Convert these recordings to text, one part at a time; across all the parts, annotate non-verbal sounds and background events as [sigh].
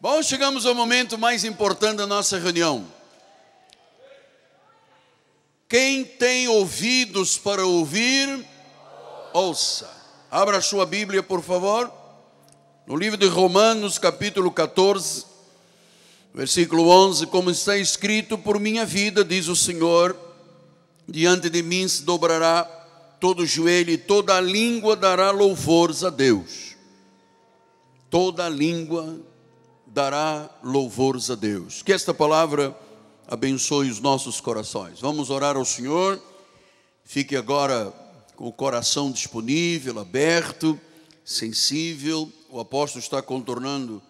Bom, chegamos ao momento mais importante da nossa reunião. Quem tem ouvidos para ouvir, ouça. Abra sua Bíblia, por favor. No livro de Romanos, capítulo 14, versículo 11, como está escrito: Por minha vida, diz o Senhor, diante de mim se dobrará todo joelho e toda língua dará louvores a Deus. Toda língua dará louvores a Deus. Que esta palavra abençoe os nossos corações. Vamos orar ao Senhor. Fique agora com o coração disponível, aberto, sensível. O apóstolo está contornando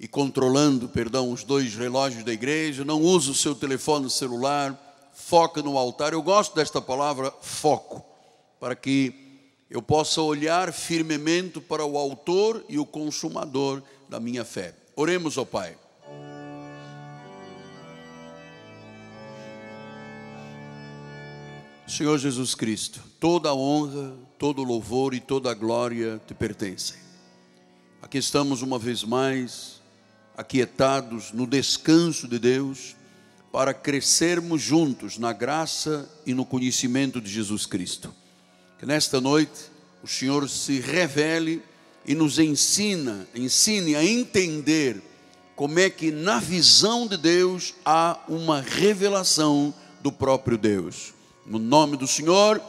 e controlando, perdão, os dois relógios da igreja. Não use o seu telefone celular. Foca no altar. Eu gosto desta palavra foco, para que eu possa olhar firmemente para o autor e o consumador da minha fé. Oremos, ao Pai. Senhor Jesus Cristo, toda a honra, todo o louvor e toda a glória te pertencem. Aqui estamos uma vez mais, aquietados no descanso de Deus, para crescermos juntos na graça e no conhecimento de Jesus Cristo. Que nesta noite o Senhor se revele e nos ensina, ensine a entender como é que na visão de Deus há uma revelação do próprio Deus. No nome do Senhor,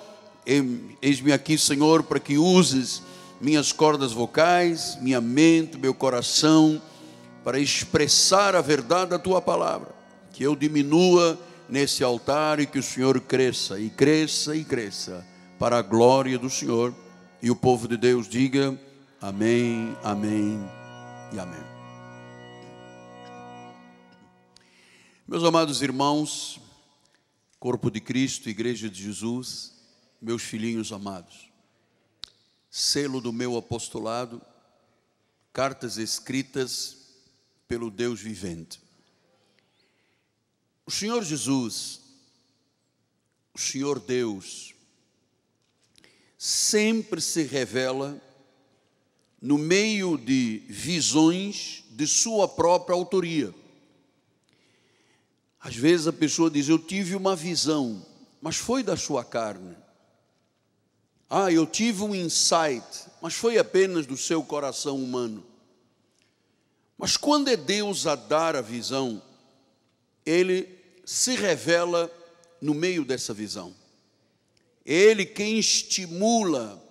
eis-me aqui, Senhor, para que uses minhas cordas vocais, minha mente, meu coração, para expressar a verdade da tua palavra. Que eu diminua nesse altar e que o Senhor cresça, e cresça, e cresça, para a glória do Senhor. E o povo de Deus diga: Amém, amém e amém. Meus amados irmãos, Corpo de Cristo, Igreja de Jesus, meus filhinhos amados, selo do meu apostolado, cartas escritas pelo Deus vivente. O Senhor Jesus, o Senhor Deus, sempre se revela no meio de visões de sua própria autoria. Às vezes a pessoa diz: Eu tive uma visão, mas foi da sua carne. Ah, eu tive um insight, mas foi apenas do seu coração humano. Mas quando é Deus a dar a visão, Ele se revela no meio dessa visão. É ele quem estimula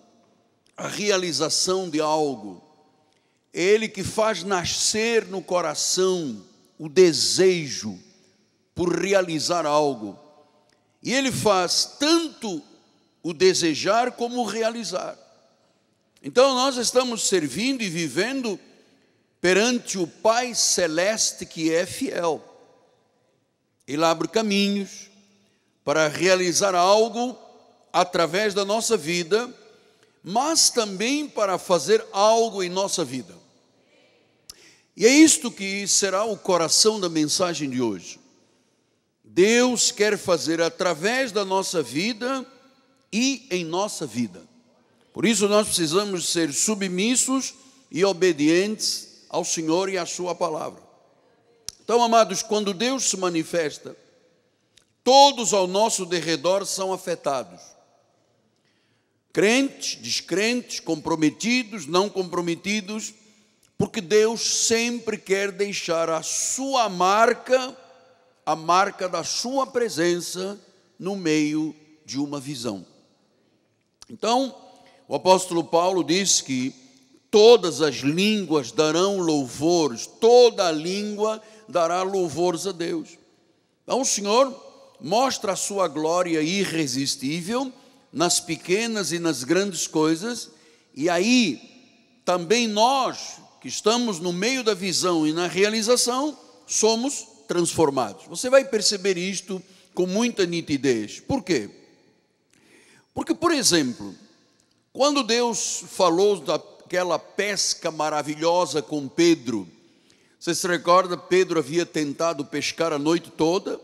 a realização de algo. É ele que faz nascer no coração o desejo por realizar algo. E ele faz tanto o desejar como o realizar. Então nós estamos servindo e vivendo perante o Pai Celeste que é fiel. Ele abre caminhos para realizar algo através da nossa vida mas também para fazer algo em nossa vida. E é isto que será o coração da mensagem de hoje. Deus quer fazer através da nossa vida e em nossa vida. Por isso nós precisamos ser submissos e obedientes ao Senhor e à Sua palavra. Então, amados, quando Deus se manifesta, todos ao nosso derredor são afetados crentes, descrentes, comprometidos, não comprometidos, porque Deus sempre quer deixar a sua marca, a marca da sua presença no meio de uma visão. Então, o apóstolo Paulo diz que todas as línguas darão louvores, toda a língua dará louvores a Deus. Então, o Senhor mostra a sua glória irresistível nas pequenas e nas grandes coisas, e aí também nós, que estamos no meio da visão e na realização, somos transformados. Você vai perceber isto com muita nitidez. Por quê? Porque, por exemplo, quando Deus falou daquela pesca maravilhosa com Pedro, você se recorda, Pedro havia tentado pescar a noite toda,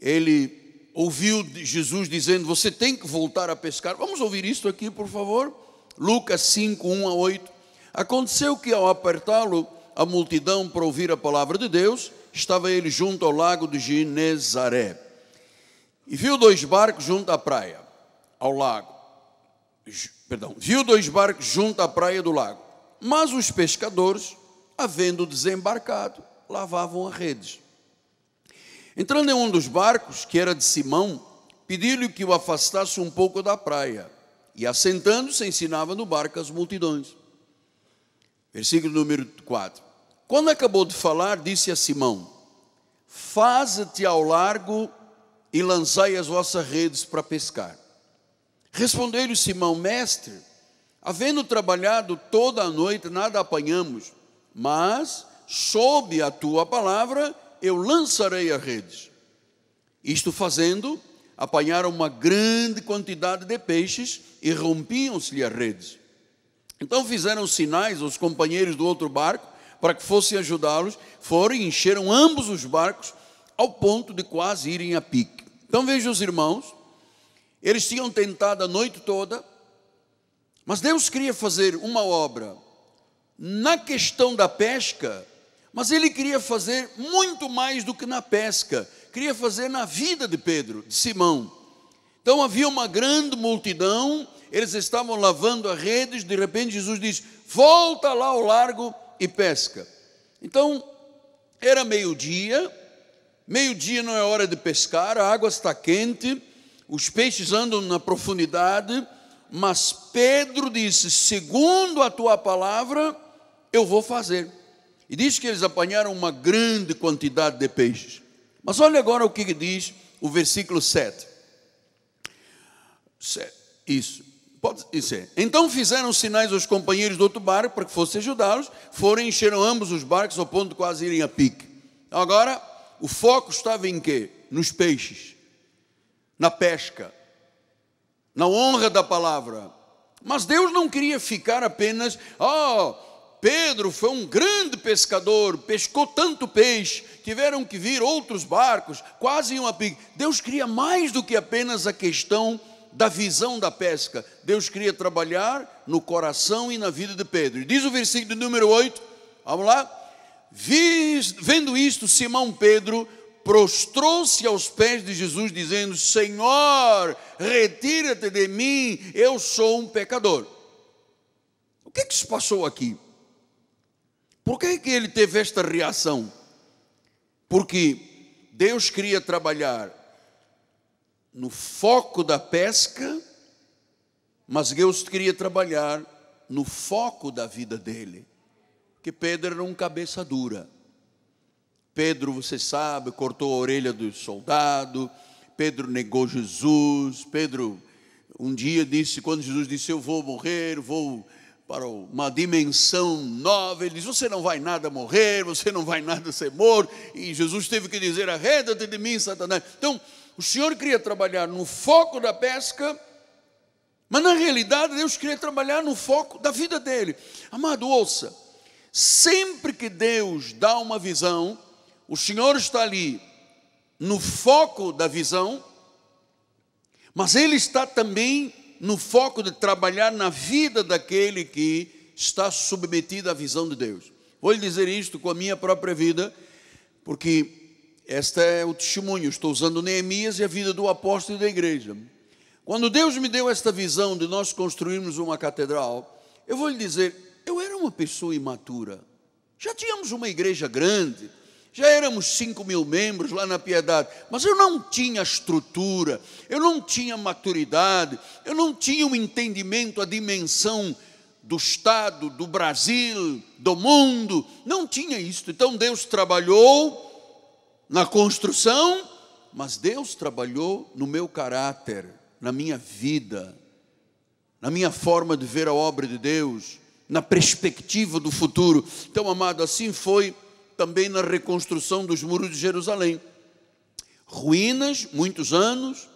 ele ouviu Jesus dizendo: Você tem que voltar a pescar. Vamos ouvir isto aqui, por favor. Lucas 5, 1 a 8. Aconteceu que, ao apertá-lo, a multidão para ouvir a palavra de Deus, estava ele junto ao lago de Genezaré. E viu dois barcos junto à praia, ao lago. Perdão, viu dois barcos junto à praia do lago. Mas os pescadores, havendo desembarcado, lavavam as redes. Entrando em um dos barcos, que era de Simão, pediu-lhe que o afastasse um pouco da praia. E assentando-se, ensinava no barco as multidões. Versículo número 4. Quando acabou de falar, disse a Simão: Faze-te ao largo e lançai as vossas redes para pescar. Respondeu-lhe Simão: Mestre, havendo trabalhado toda a noite, nada apanhamos, mas sob a tua palavra eu lançarei as redes. Isto fazendo, apanharam uma grande quantidade de peixes e rompiam-se-lhe as redes. Então fizeram sinais aos companheiros do outro barco para que fossem ajudá-los, foram e encheram ambos os barcos ao ponto de quase irem a pique. Então vejam os irmãos, eles tinham tentado a noite toda, mas Deus queria fazer uma obra na questão da pesca mas ele queria fazer muito mais do que na pesca, queria fazer na vida de Pedro, de Simão. Então havia uma grande multidão, eles estavam lavando as redes, de repente Jesus diz: Volta lá ao largo e pesca. Então, era meio-dia, meio-dia não é hora de pescar, a água está quente, os peixes andam na profundidade, mas Pedro disse: Segundo a tua palavra, eu vou fazer. E diz que eles apanharam uma grande quantidade de peixes. Mas olha agora o que diz o versículo 7. Isso. Pode ser. É. Então fizeram sinais aos companheiros do outro barco para que fossem ajudá-los. Foram e encheram ambos os barcos ao ponto de quase irem a pique. Agora, o foco estava em quê? Nos peixes, na pesca, na honra da palavra. Mas Deus não queria ficar apenas, oh, Pedro foi um grande pescador, pescou tanto peixe, tiveram que vir outros barcos, quase uma pique. Deus cria mais do que apenas a questão da visão da pesca. Deus queria trabalhar no coração e na vida de Pedro. E diz o versículo número 8, vamos lá. Vendo isto, Simão Pedro prostrou-se aos pés de Jesus, dizendo: Senhor, retira-te de mim, eu sou um pecador. O que, é que se passou aqui? Por que, é que ele teve esta reação? Porque Deus queria trabalhar no foco da pesca, mas Deus queria trabalhar no foco da vida dele. Que Pedro era um cabeça dura. Pedro, você sabe, cortou a orelha do soldado. Pedro negou Jesus. Pedro um dia disse, quando Jesus disse, eu vou morrer, vou para uma dimensão nova. Ele diz: Você não vai nada morrer, você não vai nada ser morto. E Jesus teve que dizer: Arreda-te de mim, Satanás. Então, o Senhor queria trabalhar no foco da pesca, mas na realidade Deus queria trabalhar no foco da vida dele. Amado, ouça: sempre que Deus dá uma visão, o Senhor está ali no foco da visão, mas Ele está também no foco de trabalhar na vida daquele que está submetido à visão de Deus. Vou lhe dizer isto com a minha própria vida, porque este é o testemunho, estou usando Neemias e a vida do apóstolo e da igreja. Quando Deus me deu esta visão de nós construirmos uma catedral, eu vou lhe dizer, eu era uma pessoa imatura. Já tínhamos uma igreja grande, já éramos 5 mil membros lá na Piedade, mas eu não tinha estrutura, eu não tinha maturidade, eu não tinha o um entendimento, a dimensão do Estado, do Brasil, do mundo, não tinha isso. Então Deus trabalhou na construção, mas Deus trabalhou no meu caráter, na minha vida, na minha forma de ver a obra de Deus, na perspectiva do futuro. Então, amado, assim foi também na reconstrução dos muros de Jerusalém. Ruínas, muitos anos,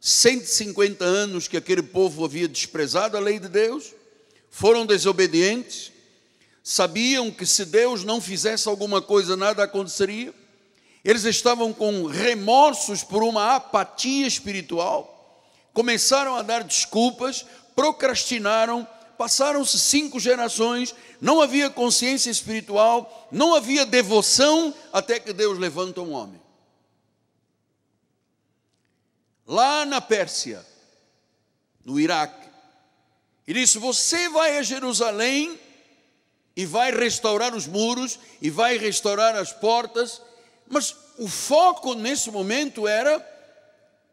150 anos que aquele povo havia desprezado a lei de Deus, foram desobedientes, sabiam que se Deus não fizesse alguma coisa, nada aconteceria. Eles estavam com remorsos por uma apatia espiritual, começaram a dar desculpas, procrastinaram passaram-se cinco gerações, não havia consciência espiritual, não havia devoção, até que Deus levanta um homem. Lá na Pérsia, no Iraque, e disse: Você vai a Jerusalém e vai restaurar os muros e vai restaurar as portas, mas o foco nesse momento era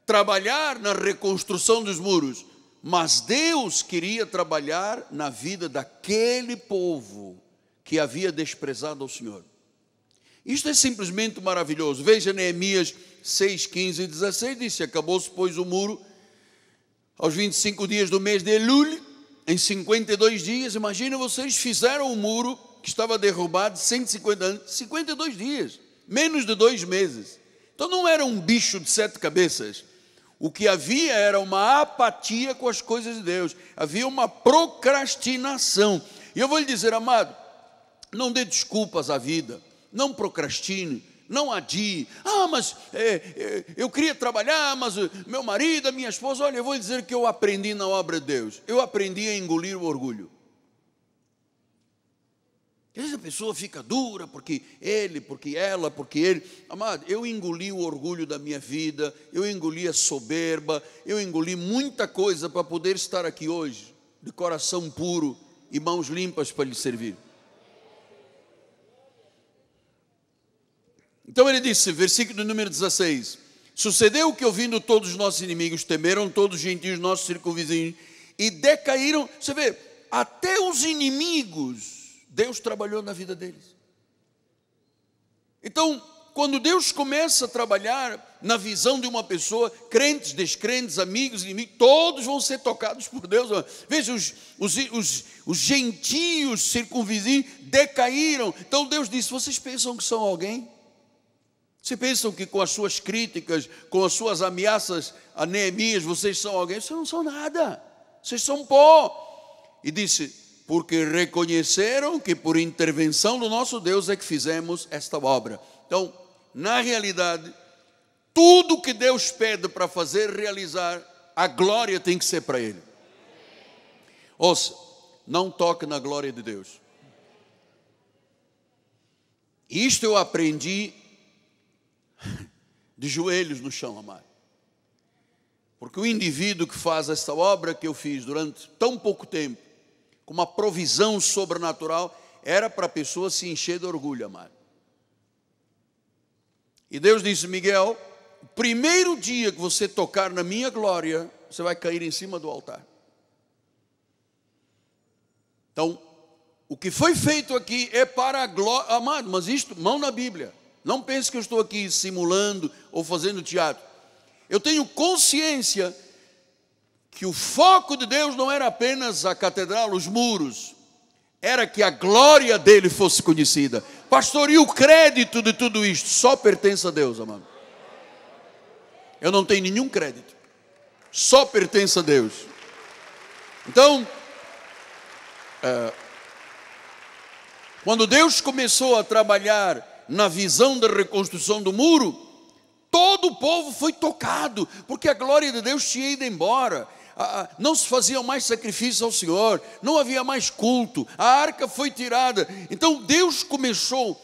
trabalhar na reconstrução dos muros. Mas Deus queria trabalhar na vida daquele povo que havia desprezado ao Senhor. Isto é simplesmente maravilhoso. Veja Neemias 6, 15 e 16: disse: Acabou-se, pois, o muro aos 25 dias do mês de Elul, em 52 dias. Imagina vocês fizeram o muro que estava derrubado 150 anos, 52 dias, menos de dois meses. Então não era um bicho de sete cabeças, o que havia era uma apatia com as coisas de Deus, havia uma procrastinação. E eu vou lhe dizer, amado, não dê desculpas à vida, não procrastine, não adie. Ah, mas é, é, eu queria trabalhar, mas meu marido, minha esposa, olha, eu vou lhe dizer que eu aprendi na obra de Deus. Eu aprendi a engolir o orgulho. Às vezes a pessoa fica dura porque ele, porque ela, porque ele. Amado, eu engoli o orgulho da minha vida, eu engoli a soberba, eu engoli muita coisa para poder estar aqui hoje, de coração puro e mãos limpas para lhe servir. Então ele disse, versículo número 16: Sucedeu que, ouvindo todos os nossos inimigos, temeram todos os gentios nossos circunvizinhos e decaíram. Você vê, até os inimigos Deus trabalhou na vida deles. Então, quando Deus começa a trabalhar na visão de uma pessoa, crentes, descrentes, amigos, inimigos, todos vão ser tocados por Deus. Veja, os, os, os, os gentios circunvizinhos decaíram. Então Deus disse: vocês pensam que são alguém? Vocês pensam que com as suas críticas, com as suas ameaças a Neemias, vocês são alguém? Vocês não são nada, vocês são pó. E disse: porque reconheceram que por intervenção do nosso Deus é que fizemos esta obra. Então, na realidade, tudo que Deus pede para fazer, realizar, a glória tem que ser para Ele. Ouça, não toque na glória de Deus. Isto eu aprendi [laughs] de joelhos no chão, amado. Porque o indivíduo que faz esta obra que eu fiz durante tão pouco tempo, com uma provisão sobrenatural, era para a pessoa se encher de orgulho, amado. E Deus disse: Miguel, o primeiro dia que você tocar na minha glória, você vai cair em cima do altar. Então, o que foi feito aqui é para a glória, amado, mas isto, mão na Bíblia. Não pense que eu estou aqui simulando ou fazendo teatro. Eu tenho consciência que o foco de Deus não era apenas a catedral, os muros, era que a glória dele fosse conhecida. Pastor, e o crédito de tudo isto? Só pertence a Deus, amado. Eu não tenho nenhum crédito. Só pertence a Deus. Então, é, quando Deus começou a trabalhar na visão da reconstrução do muro, todo o povo foi tocado, porque a glória de Deus tinha ido embora. Ah, ah, não se faziam mais sacrifícios ao Senhor, não havia mais culto, a arca foi tirada. Então Deus começou,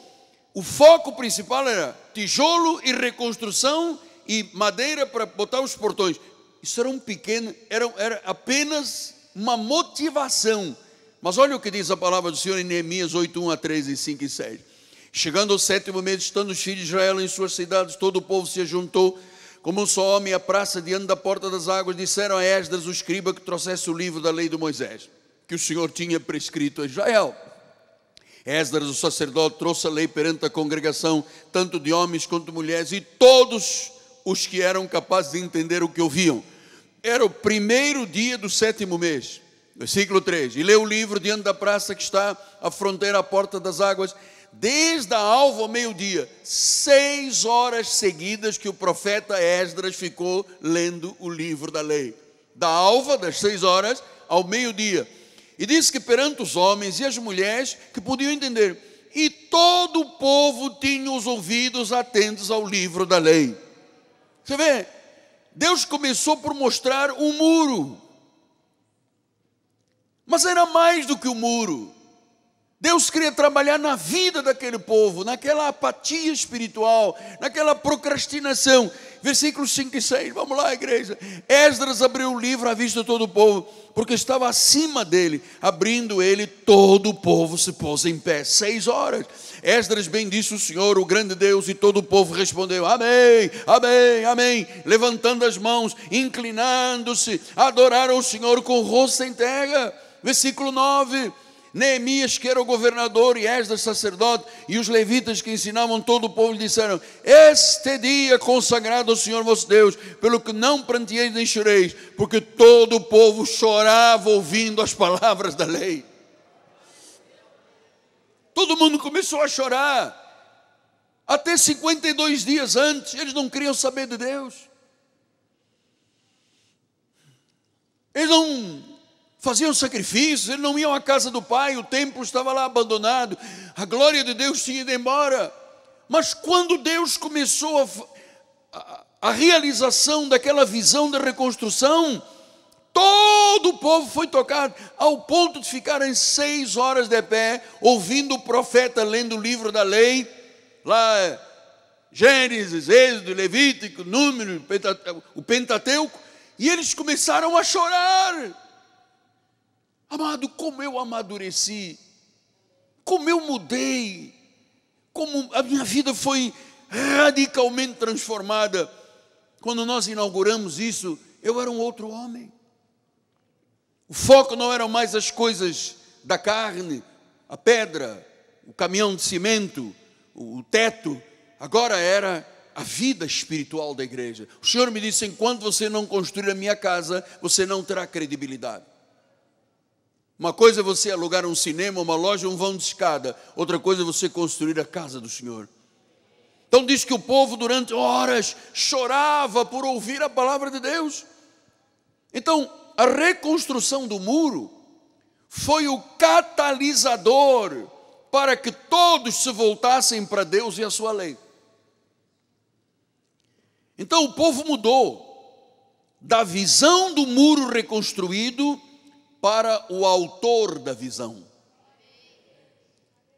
o foco principal era tijolo e reconstrução e madeira para botar os portões. Isso era um pequeno, era, era apenas uma motivação. Mas olha o que diz a palavra do Senhor em Neemias 8, 1 a 13, 5 e 7. Chegando ao sétimo mês, estando os filhos de Israel em suas cidades, todo o povo se juntou como um só homem à praça diante da porta das águas, disseram a Esdras, o escriba, que trouxesse o livro da lei de Moisés, que o Senhor tinha prescrito a Israel. Esdras, o sacerdote, trouxe a lei perante a congregação, tanto de homens quanto de mulheres, e todos os que eram capazes de entender o que ouviam. Era o primeiro dia do sétimo mês, versículo 3. E leu o livro diante da praça que está à fronteira, à porta das águas, desde a alva ao meio-dia, seis horas seguidas que o profeta Esdras ficou lendo o livro da lei. Da alva, das seis horas, ao meio-dia. E disse que perante os homens e as mulheres que podiam entender. E todo o povo tinha os ouvidos atentos ao livro da lei. Você vê, Deus começou por mostrar um muro. Mas era mais do que o um muro. Deus queria trabalhar na vida daquele povo, naquela apatia espiritual, naquela procrastinação. Versículos 5 e 6, vamos lá, igreja. Esdras abriu o livro à vista de todo o povo, porque estava acima dele. Abrindo ele, todo o povo se pôs em pé. Seis horas. Esdras bendisse o Senhor, o grande Deus, e todo o povo respondeu: Amém, Amém, Amém. Levantando as mãos, inclinando-se, adoraram o Senhor com o rosto em terra. Versículo 9 Neemias, que era o governador, e Esdras, sacerdote, e os levitas que ensinavam todo o povo, disseram: Este dia consagrado ao Senhor vosso Deus, pelo que não pranteis nem choreis, porque todo o povo chorava ouvindo as palavras da lei. Todo mundo começou a chorar. Até 52 dias antes, eles não queriam saber de Deus. Eles não faziam sacrifícios, eles não iam à casa do pai, o templo estava lá abandonado, a glória de Deus tinha ido embora. Mas quando Deus começou a, a, a realização daquela visão da reconstrução, todo o povo foi tocado, ao ponto de ficarem seis horas de pé, ouvindo o profeta lendo o livro da lei, lá Gênesis, Êxodo, Levítico, Número, o Pentateuco, e eles começaram a chorar Amado, como eu amadureci, como eu mudei, como a minha vida foi radicalmente transformada. Quando nós inauguramos isso, eu era um outro homem. O foco não eram mais as coisas da carne, a pedra, o caminhão de cimento, o teto. Agora era a vida espiritual da igreja. O Senhor me disse: enquanto você não construir a minha casa, você não terá credibilidade. Uma coisa é você alugar um cinema, uma loja, um vão de escada. Outra coisa é você construir a casa do Senhor. Então diz que o povo durante horas chorava por ouvir a palavra de Deus. Então, a reconstrução do muro foi o catalisador para que todos se voltassem para Deus e a sua lei. Então o povo mudou da visão do muro reconstruído para o autor da visão.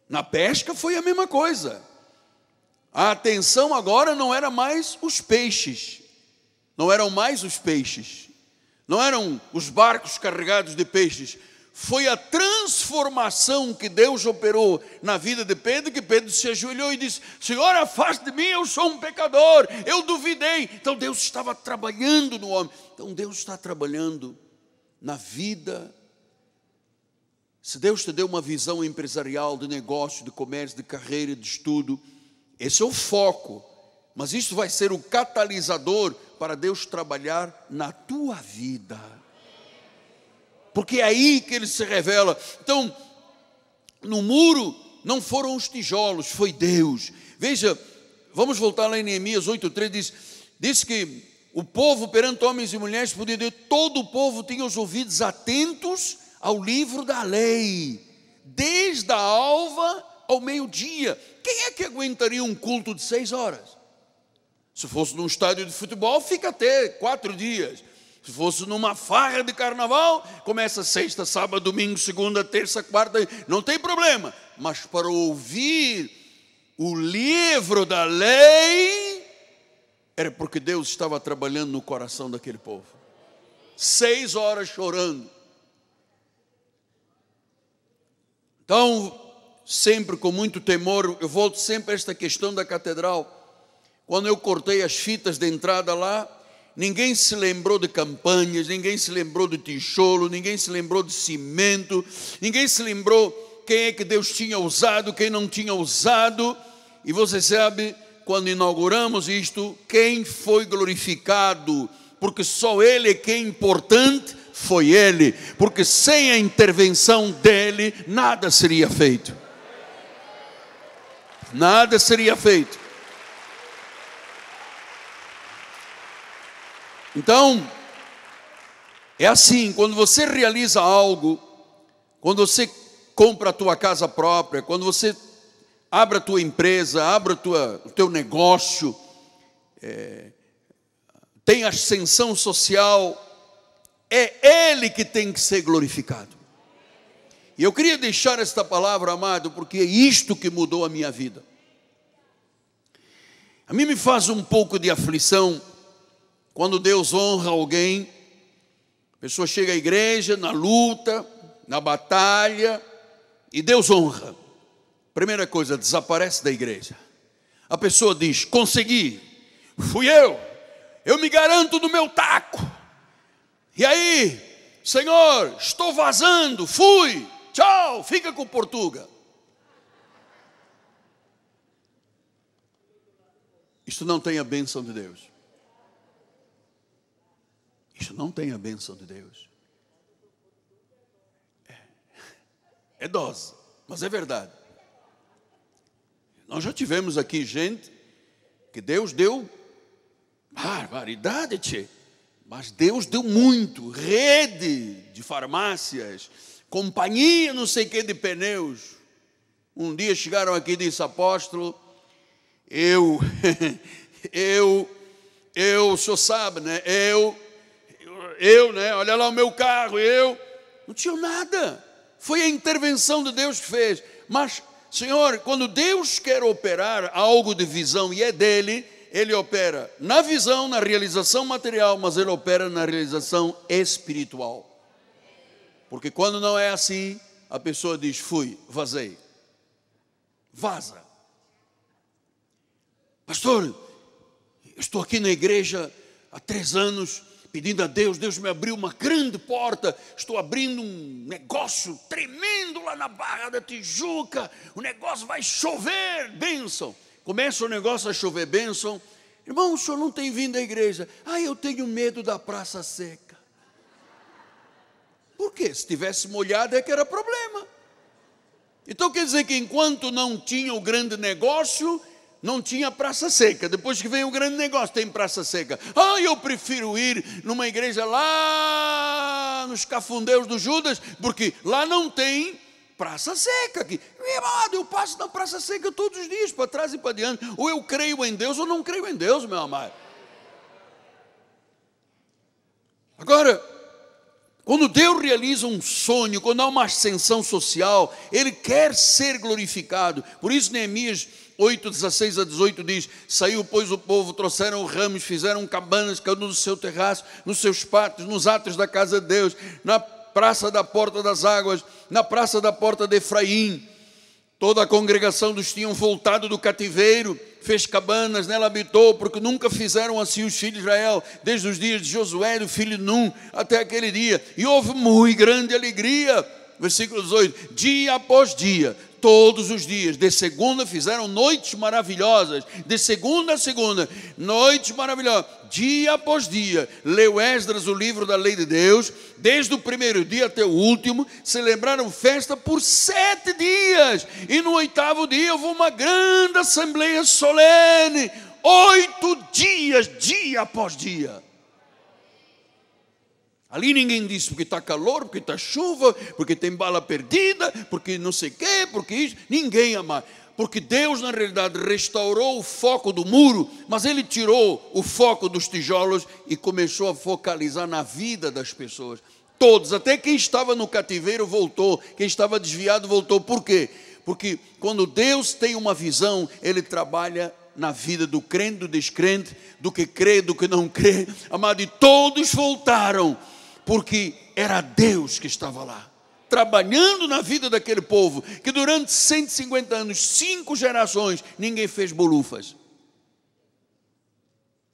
Na pesca foi a mesma coisa. A atenção agora não era mais os peixes, não eram mais os peixes, não eram os barcos carregados de peixes. Foi a transformação que Deus operou na vida de Pedro, que Pedro se ajoelhou e disse: Senhor, afaste de mim, eu sou um pecador, eu duvidei. Então Deus estava trabalhando no homem. Então Deus está trabalhando na vida. Se Deus te deu uma visão empresarial, de negócio, de comércio, de carreira, de estudo, esse é o foco. Mas isso vai ser o catalisador para Deus trabalhar na tua vida. Porque é aí que ele se revela. Então, no muro não foram os tijolos, foi Deus. Veja, vamos voltar lá em Neemias 8:3 diz, diz que o povo perante homens e mulheres podia dizer todo o povo tinha os ouvidos atentos ao livro da lei, desde a alva ao meio-dia. Quem é que aguentaria um culto de seis horas? Se fosse num estádio de futebol, fica até quatro dias. Se fosse numa farra de carnaval, começa sexta, sábado, domingo, segunda, terça, quarta, não tem problema. Mas para ouvir o livro da lei, era porque Deus estava trabalhando no coração daquele povo. Seis horas chorando. Então, sempre com muito temor, eu volto sempre a esta questão da catedral. Quando eu cortei as fitas de entrada lá, ninguém se lembrou de campanhas, ninguém se lembrou de tijolo, ninguém se lembrou de cimento, ninguém se lembrou quem é que Deus tinha usado, quem não tinha usado. E você sabe, quando inauguramos isto, quem foi glorificado, porque só Ele é quem é importante, foi Ele, porque sem a intervenção dEle, nada seria feito. Nada seria feito. Então, é assim, quando você realiza algo, quando você compra a tua casa própria, quando você abra a tua empresa, abra tua, o teu negócio, é, tem ascensão social, é Ele que tem que ser glorificado. E eu queria deixar esta palavra, amado, porque é isto que mudou a minha vida. A mim me faz um pouco de aflição quando Deus honra alguém, a pessoa chega à igreja na luta, na batalha, e Deus honra. Primeira coisa, desaparece da igreja. A pessoa diz: consegui, fui eu, eu me garanto do meu taco. E aí, Senhor, estou vazando, fui, tchau, fica com Portuga. Isto não tem a bênção de Deus. Isto não tem a bênção de Deus. É, é dose, mas é verdade. Nós já tivemos aqui gente que Deus deu barbaridade, tchê. Mas Deus deu muito, rede de farmácias, companhia não sei que de pneus. Um dia chegaram aqui e disse, apóstolo, eu, [laughs] eu, eu, o senhor sabe, né? Eu, eu, né? Olha lá o meu carro, eu. Não tinha nada. Foi a intervenção de Deus que fez. Mas Senhor, quando Deus quer operar algo de visão e é dele, ele opera na visão, na realização material, mas ele opera na realização espiritual. Porque quando não é assim, a pessoa diz: fui, vazei, vaza. Pastor, eu estou aqui na igreja há três anos pedindo a Deus, Deus me abriu uma grande porta, estou abrindo um negócio tremendo lá na Barra da Tijuca, o negócio vai chover bênção. Começa o negócio a chover bênção, irmão, o senhor não tem vindo à igreja, ah, eu tenho medo da praça seca. Por quê? Se tivesse molhado é que era problema. Então quer dizer que enquanto não tinha o grande negócio, não tinha praça seca. Depois que vem o grande negócio, tem praça seca. Ah, eu prefiro ir numa igreja lá nos cafundeus do Judas, porque lá não tem praça seca. Que, eu passo na praça seca todos os dias, para trás e para diante. Ou eu creio em Deus ou não creio em Deus, meu amado. Agora, quando Deus realiza um sonho, quando há uma ascensão social, Ele quer ser glorificado. Por isso, Neemias 8, 16 a 18 diz: Saiu, pois, o povo, trouxeram ramos, fizeram cabanas, cada no seu terraço, nos seus pátios, nos atos da casa de Deus, na praça da porta das águas, na praça da porta de Efraim. Toda a congregação dos tinham voltado do cativeiro, fez cabanas, nela habitou, porque nunca fizeram assim os filhos de Israel, desde os dias de Josué, o filho de Num, até aquele dia. E houve muito grande alegria versículo 18: dia após dia, todos os dias. De segunda fizeram noites maravilhosas, de segunda a segunda, noites maravilhosas, dia após dia. Leu Esdras o livro da lei de Deus, desde o primeiro dia até o último, celebraram festa por sete dias, e no oitavo dia houve uma grande assembleia solene, oito dias, dia após dia. Ali ninguém diz porque está calor, porque está chuva, porque tem bala perdida, porque não sei o quê, porque isso. Ninguém ama. Porque Deus, na realidade, restaurou o foco do muro, mas Ele tirou o foco dos tijolos e começou a focalizar na vida das pessoas. Todos, até quem estava no cativeiro voltou, quem estava desviado voltou. Por quê? Porque quando Deus tem uma visão, Ele trabalha na vida do crente, do descrente, do que crê, do que não crê. Amado, e todos voltaram porque era Deus que estava lá, trabalhando na vida daquele povo, que durante 150 anos, cinco gerações, ninguém fez bolufas.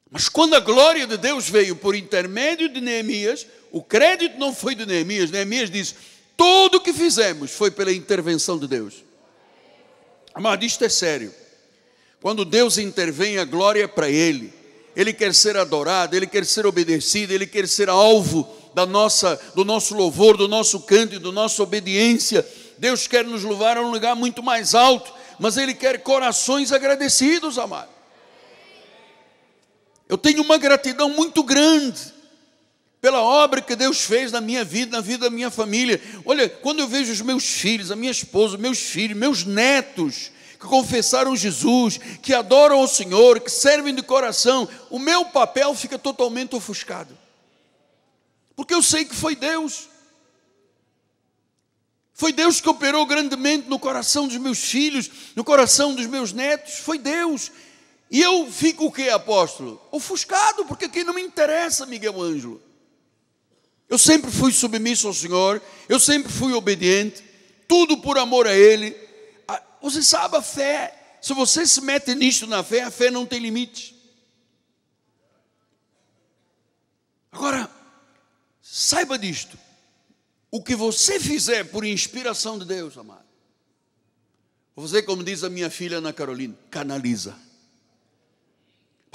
Mas quando a glória de Deus veio por intermédio de Neemias, o crédito não foi de Neemias. Neemias disse: tudo o que fizemos foi pela intervenção de Deus. Amado, isto é sério. Quando Deus intervém, a glória é para Ele ele quer ser adorado, ele quer ser obedecido, ele quer ser alvo da nossa, do nosso louvor, do nosso canto e da nossa obediência. Deus quer nos levar a um lugar muito mais alto, mas ele quer corações agradecidos, amado. Eu tenho uma gratidão muito grande pela obra que Deus fez na minha vida, na vida da minha família. Olha, quando eu vejo os meus filhos, a minha esposa, meus filhos, meus netos, que confessaram Jesus, que adoram o Senhor, que servem de coração, o meu papel fica totalmente ofuscado. Porque eu sei que foi Deus. Foi Deus que operou grandemente no coração dos meus filhos, no coração dos meus netos. Foi Deus. E eu fico o que, apóstolo? Ofuscado, porque aqui não me interessa, Miguel Ângelo. Eu sempre fui submisso ao Senhor, eu sempre fui obediente, tudo por amor a Ele, você sabe a fé, se você se mete nisto na fé, a fé não tem limite. Agora, saiba disto: o que você fizer por inspiração de Deus, amado, você, como diz a minha filha Ana Carolina, canaliza.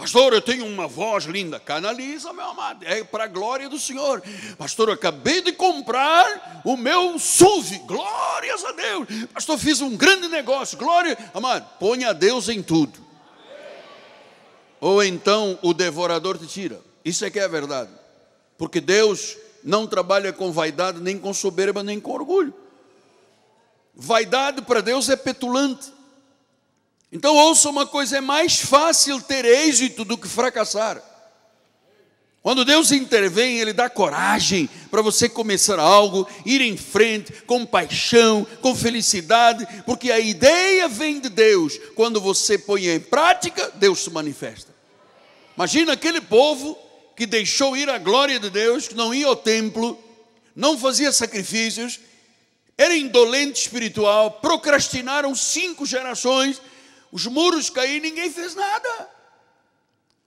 Pastor, eu tenho uma voz linda. Canaliza, meu amado. É para a glória do Senhor. Pastor, eu acabei de comprar o meu SUV. Glórias a Deus. Pastor, fiz um grande negócio. Glória. Amado, ponha Deus em tudo. Ou então o devorador te tira. Isso é que é a verdade. Porque Deus não trabalha com vaidade, nem com soberba, nem com orgulho. Vaidade para Deus é petulante. Então ouça uma coisa, é mais fácil ter êxito do que fracassar. Quando Deus intervém, Ele dá coragem para você começar algo, ir em frente com paixão, com felicidade, porque a ideia vem de Deus. Quando você põe em prática, Deus se manifesta. Imagina aquele povo que deixou ir a glória de Deus, que não ia ao templo, não fazia sacrifícios, era indolente espiritual, procrastinaram cinco gerações os muros caíram e ninguém fez nada.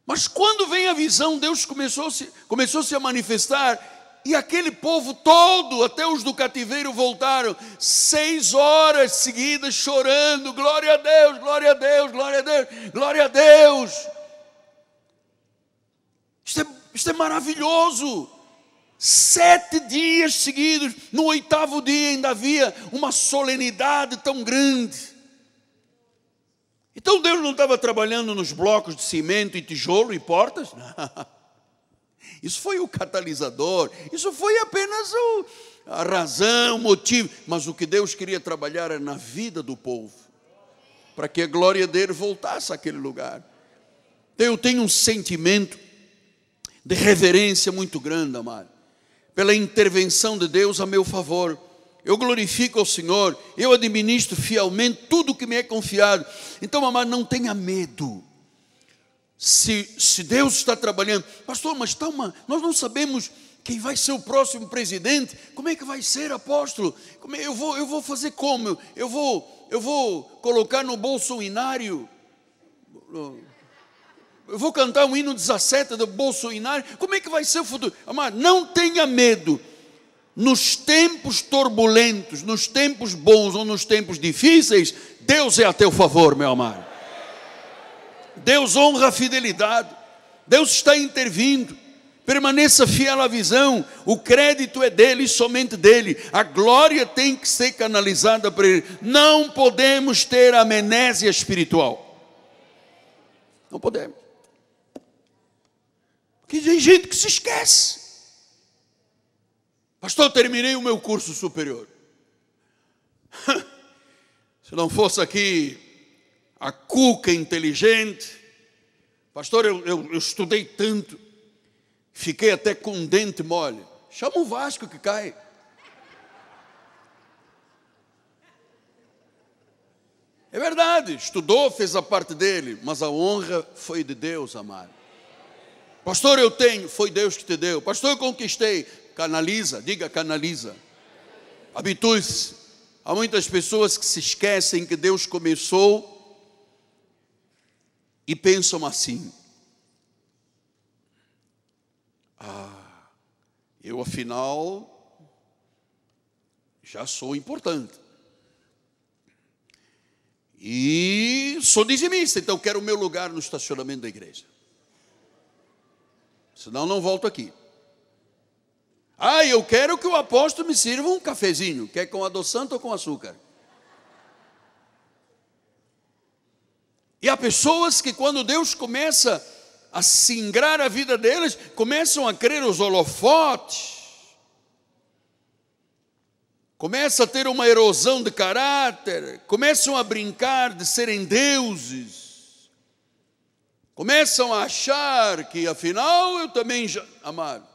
Mas quando vem a visão, Deus começou -se, começou -se a manifestar, e aquele povo todo, até os do cativeiro, voltaram, seis horas seguidas chorando: glória a Deus, glória a Deus, glória a Deus, glória a Deus. Isto é, isto é maravilhoso. Sete dias seguidos, no oitavo dia ainda havia uma solenidade tão grande. Então Deus não estava trabalhando nos blocos de cimento e tijolo e portas? [laughs] Não. Isso foi o catalisador, isso foi apenas o, a razão, o motivo. Mas o que Deus queria trabalhar era é na vida do povo, para que a glória dele voltasse àquele lugar. Então eu tenho um sentimento de reverência muito grande, amado, pela intervenção de Deus a meu favor eu glorifico ao Senhor, eu administro fielmente tudo o que me é confiado. Então, amado, não tenha medo. Se, se Deus está trabalhando, pastor, mas tá uma, nós não sabemos quem vai ser o próximo presidente, como é que vai ser apóstolo? Como, é, eu, vou, eu vou fazer como? Eu vou, eu vou colocar no bolso inário. Eu vou cantar um hino 17 do Bolsonaro. Como é que vai ser o futuro? Amado, não tenha medo. Nos tempos turbulentos, nos tempos bons ou nos tempos difíceis, Deus é a teu favor, meu amado. Deus honra a fidelidade, Deus está intervindo. Permaneça fiel à visão, o crédito é dele e somente dele. A glória tem que ser canalizada para ele. Não podemos ter amnésia espiritual. Não podemos. Porque tem gente que se esquece. Pastor, terminei o meu curso superior. [laughs] Se não fosse aqui a cuca inteligente, pastor, eu, eu, eu estudei tanto, fiquei até com um dente mole. Chama o Vasco que cai. É verdade, estudou, fez a parte dele, mas a honra foi de Deus, amado. Pastor, eu tenho, foi Deus que te deu. Pastor, eu conquistei, canaliza, diga canaliza. Habitue-se. Há muitas pessoas que se esquecem que Deus começou e pensam assim: Ah, eu afinal já sou importante. E sou dizimista, então quero o meu lugar no estacionamento da igreja. Senão não volto aqui. Ah, eu quero que o apóstolo me sirva um cafezinho. Quer é com adoçante ou com açúcar? E há pessoas que, quando Deus começa a singrar a vida deles, começam a crer os holofotes, começam a ter uma erosão de caráter, começam a brincar de serem deuses, começam a achar que, afinal, eu também já. Amado,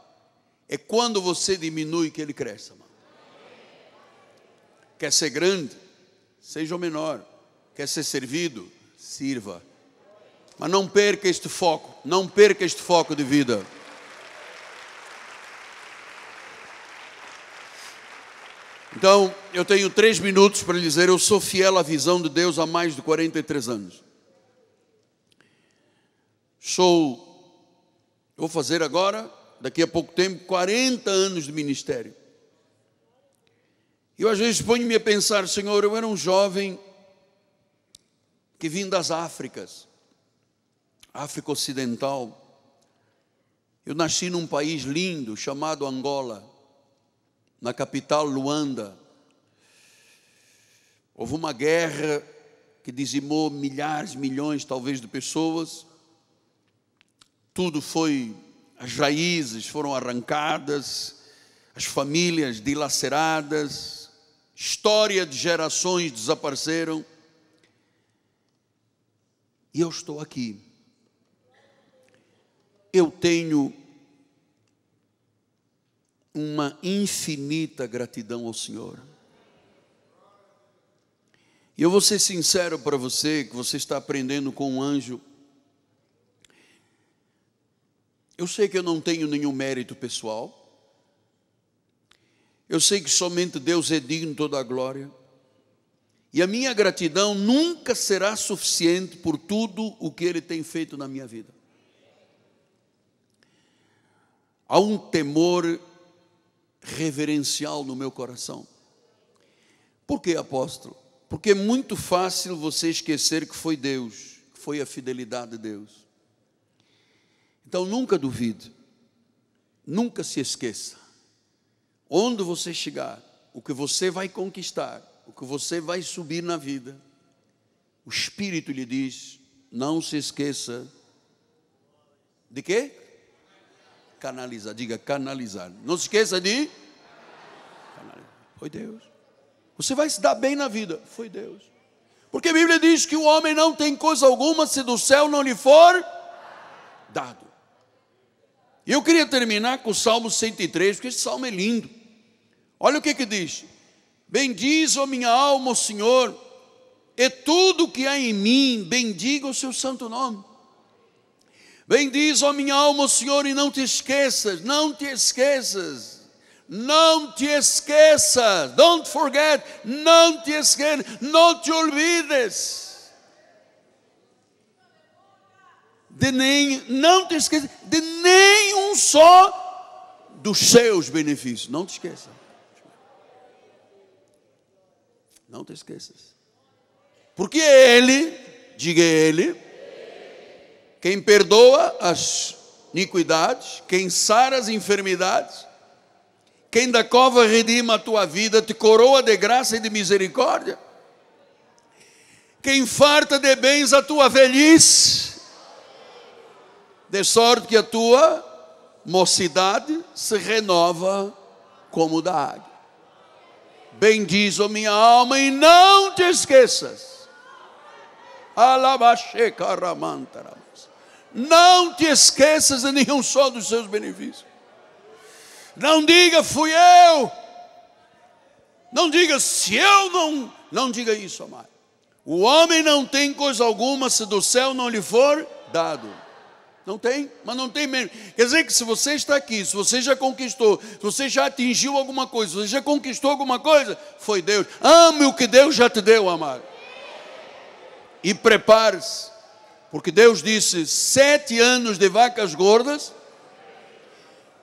é quando você diminui que ele cresce, amado. Quer ser grande? Seja o menor. Quer ser servido? Sirva. Mas não perca este foco, não perca este foco de vida. Então, eu tenho três minutos para lhe dizer: eu sou fiel à visão de Deus há mais de 43 anos. Sou, vou fazer agora daqui a pouco tempo, 40 anos de ministério. Eu às vezes ponho-me a pensar, Senhor, eu era um jovem que vim das Áfricas, África Ocidental. Eu nasci num país lindo chamado Angola, na capital Luanda. Houve uma guerra que dizimou milhares, milhões talvez de pessoas. Tudo foi as raízes foram arrancadas, as famílias dilaceradas, história de gerações desapareceram. E eu estou aqui. Eu tenho uma infinita gratidão ao Senhor. E eu vou ser sincero para você que você está aprendendo com um anjo Eu sei que eu não tenho nenhum mérito pessoal. Eu sei que somente Deus é digno de toda a glória. E a minha gratidão nunca será suficiente por tudo o que Ele tem feito na minha vida. Há um temor reverencial no meu coração. Por que, apóstolo? Porque é muito fácil você esquecer que foi Deus, que foi a fidelidade de Deus. Então nunca duvide, nunca se esqueça. Onde você chegar, o que você vai conquistar, o que você vai subir na vida, o Espírito lhe diz: não se esqueça de quê? Canalizar, diga canalizar. Não se esqueça de canalizar. Foi Deus. Você vai se dar bem na vida. Foi Deus. Porque a Bíblia diz que o homem não tem coisa alguma se do céu não lhe for dado. Eu queria terminar com o Salmo 103, porque esse salmo é lindo. Olha o que que diz: Bendiz, ó minha alma, é o Senhor, e tudo que há em mim, bendiga o seu santo nome. Bendiz, ó minha alma, o Senhor, e não te esqueças, não te esqueças. Não te esqueças, don't forget, não te esqueças, não te olvides de nem, não te esqueça de nenhum só dos seus benefícios. Não te esqueça. Não te esqueças. Porque Ele, diga Ele, quem perdoa as iniquidades, quem sara as enfermidades, quem da cova redima a tua vida, te coroa de graça e de misericórdia, quem farta de bens a tua velhice, de sorte que a tua mocidade se renova como da águia. Bendiz a minha alma e não te esqueças. Não te esqueças de nenhum só dos seus benefícios. Não diga fui eu. Não diga se eu não. Não diga isso, amado. O homem não tem coisa alguma se do céu não lhe for dado. Não tem, mas não tem mesmo. Quer dizer que se você está aqui, se você já conquistou, se você já atingiu alguma coisa, se você já conquistou alguma coisa, foi Deus. Ame o que Deus já te deu, amado. E prepare-se, porque Deus disse: sete anos de vacas gordas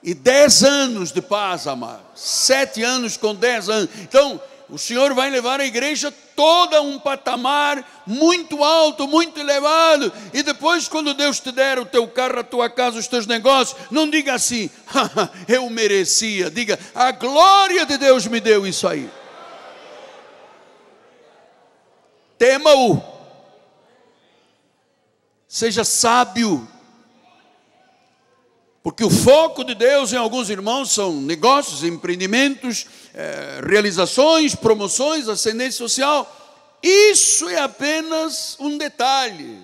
e dez anos de paz, amado. Sete anos com dez anos. Então, o Senhor vai levar a igreja toda a um patamar muito alto, muito elevado. E depois, quando Deus te der o teu carro, a tua casa, os teus negócios, não diga assim, eu merecia. Diga, a glória de Deus me deu isso aí. Tema-o. Seja sábio porque o foco de Deus em alguns irmãos são negócios, empreendimentos, eh, realizações, promoções, ascendência social. Isso é apenas um detalhe.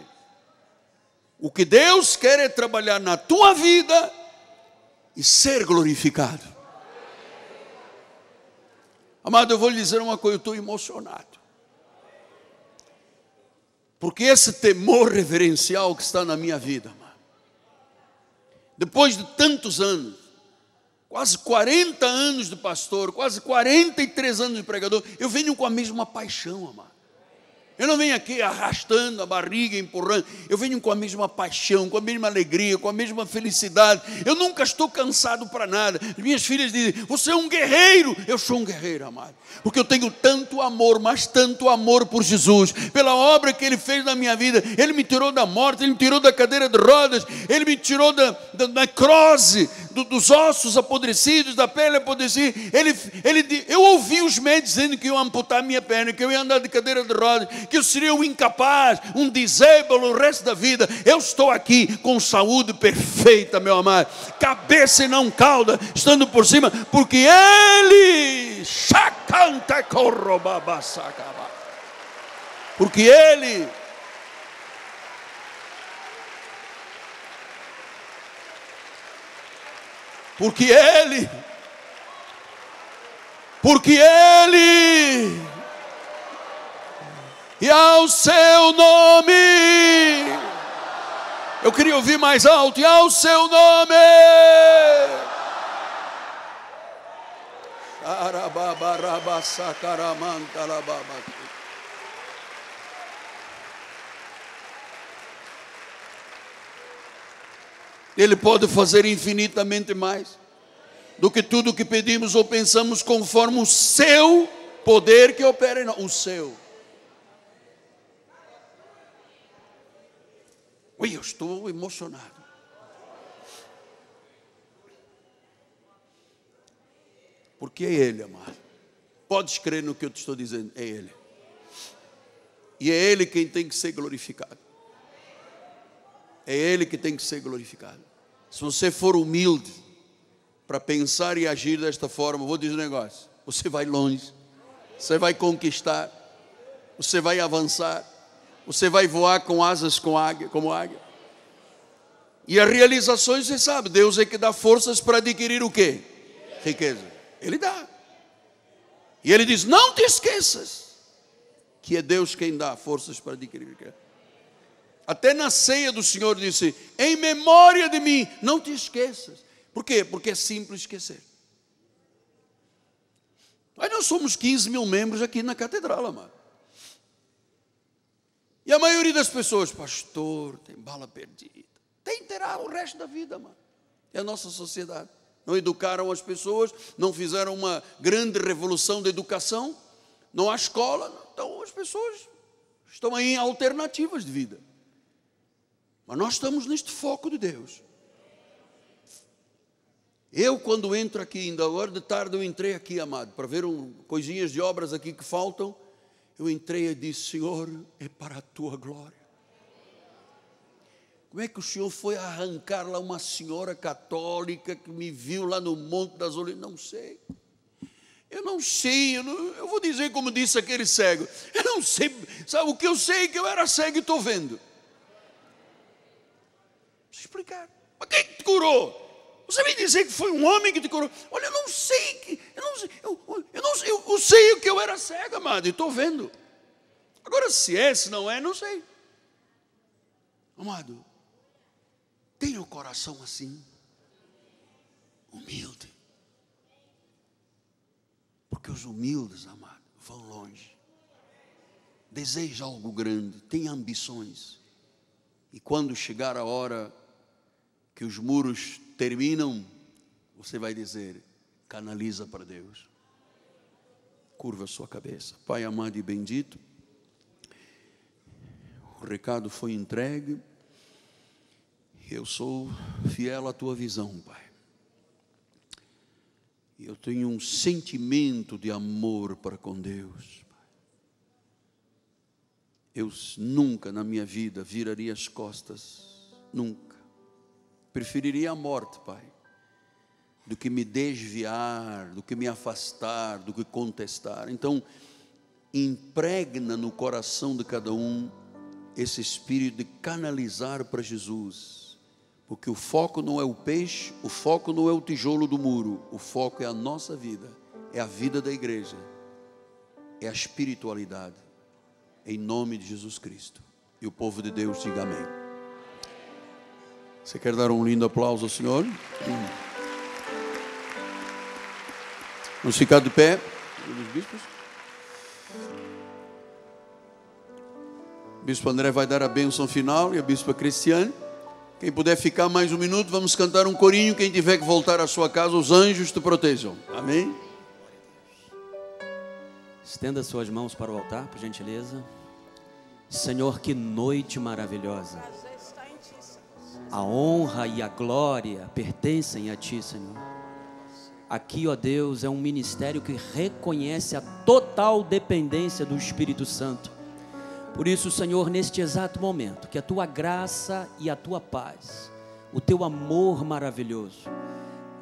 O que Deus quer é trabalhar na tua vida e ser glorificado. Amado, eu vou lhe dizer uma coisa, eu estou emocionado. Porque esse temor reverencial que está na minha vida, depois de tantos anos, quase 40 anos de pastor, quase 43 anos de pregador, eu venho com a mesma paixão, amado. Eu não venho aqui arrastando a barriga, empurrando. Eu venho com a mesma paixão, com a mesma alegria, com a mesma felicidade. Eu nunca estou cansado para nada. Minhas filhas dizem: Você é um guerreiro. Eu sou um guerreiro, amado. Porque eu tenho tanto amor, mas tanto amor por Jesus, pela obra que ele fez na minha vida. Ele me tirou da morte, ele me tirou da cadeira de rodas, ele me tirou da, da, da do, dos ossos apodrecidos, da pele apodrecida. Ele, ele, eu ouvi os médicos dizendo que iam amputar minha perna, que eu ia andar de cadeira de rodas que eu seria um incapaz, um disable o resto da vida. Eu estou aqui com saúde perfeita, meu amado, cabeça e não cauda, estando por cima, porque Ele, chacanta corrobabasacaba, porque Ele, porque Ele, porque Ele e ao seu nome. Eu queria ouvir mais alto, e ao seu nome. Ele pode fazer infinitamente mais do que tudo que pedimos ou pensamos, conforme o seu poder que opera em nós. O seu. Ui, eu estou emocionado. Porque é Ele, amado. Podes crer no que eu te estou dizendo, é Ele. E é Ele quem tem que ser glorificado. É Ele que tem que ser glorificado. Se você for humilde para pensar e agir desta forma, vou dizer um negócio: você vai longe, você vai conquistar, você vai avançar. Você vai voar com asas com águia, como águia. E as realizações, você sabe, Deus é que dá forças para adquirir o quê? Riqueza. Ele dá. E ele diz: Não te esqueças que é Deus quem dá forças para adquirir riqueza. Até na ceia do Senhor disse: Em memória de mim, não te esqueças. Por quê? Porque é simples esquecer. Mas nós somos 15 mil membros aqui na catedral, amado. E a maioria das pessoas, pastor, tem bala perdida. Tem, terá o resto da vida, mano. É a nossa sociedade. Não educaram as pessoas, não fizeram uma grande revolução da educação, não há escola. Então as pessoas estão aí em alternativas de vida. Mas nós estamos neste foco de Deus. Eu, quando entro aqui, ainda agora de tarde eu entrei aqui, amado, para ver um, coisinhas de obras aqui que faltam. Eu entrei e disse: Senhor, é para a tua glória. Como é que o senhor foi arrancar lá uma senhora católica que me viu lá no Monte das Oliveiras? Não sei. Eu não sei, eu, não, eu, vou dizer como disse aquele cego. Eu não sei, sabe o que eu sei? Que eu era cego e estou vendo. Preciso explicar. Mas quem te curou? Você me dizer que foi um homem que te curou? Olha, eu não sei que, eu não sei, eu, eu não sei, eu, eu sei que eu era cego, amado, e estou vendo. Agora, se é, se não é, não sei. Amado, tenha o coração assim, humilde. Porque os humildes, amado, vão longe. Deseja algo grande, tem ambições. E quando chegar a hora que os muros terminam, você vai dizer: canaliza para Deus. Curva a sua cabeça. Pai amado e bendito, o recado foi entregue. Eu sou fiel à tua visão, Pai. Eu tenho um sentimento de amor para com Deus. Eu nunca na minha vida viraria as costas, nunca Preferiria a morte, Pai, do que me desviar, do que me afastar, do que contestar. Então, impregna no coração de cada um esse espírito de canalizar para Jesus. Porque o foco não é o peixe, o foco não é o tijolo do muro, o foco é a nossa vida, é a vida da igreja, é a espiritualidade. Em nome de Jesus Cristo. E o povo de Deus diga amém. Você quer dar um lindo aplauso ao Senhor? Hum. Vamos ficar de pé, os bispos. O bispo André vai dar a bênção final e a bispa Cristiane. Quem puder ficar mais um minuto, vamos cantar um corinho. Quem tiver que voltar à sua casa, os anjos te protejam. Amém? Estenda suas mãos para o altar, por gentileza. Senhor, que noite maravilhosa. A honra e a glória pertencem a Ti, Senhor. Aqui, ó Deus, é um ministério que reconhece a total dependência do Espírito Santo. Por isso, Senhor, neste exato momento, que a Tua graça e a Tua paz, o Teu amor maravilhoso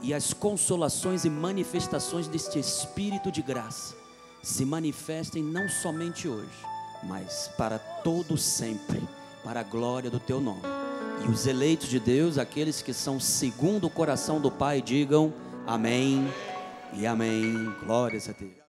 e as consolações e manifestações deste Espírito de graça se manifestem não somente hoje, mas para todo sempre, para a glória do Teu nome e os eleitos de Deus, aqueles que são segundo o coração do Pai, digam amém e amém. Glórias a Deus.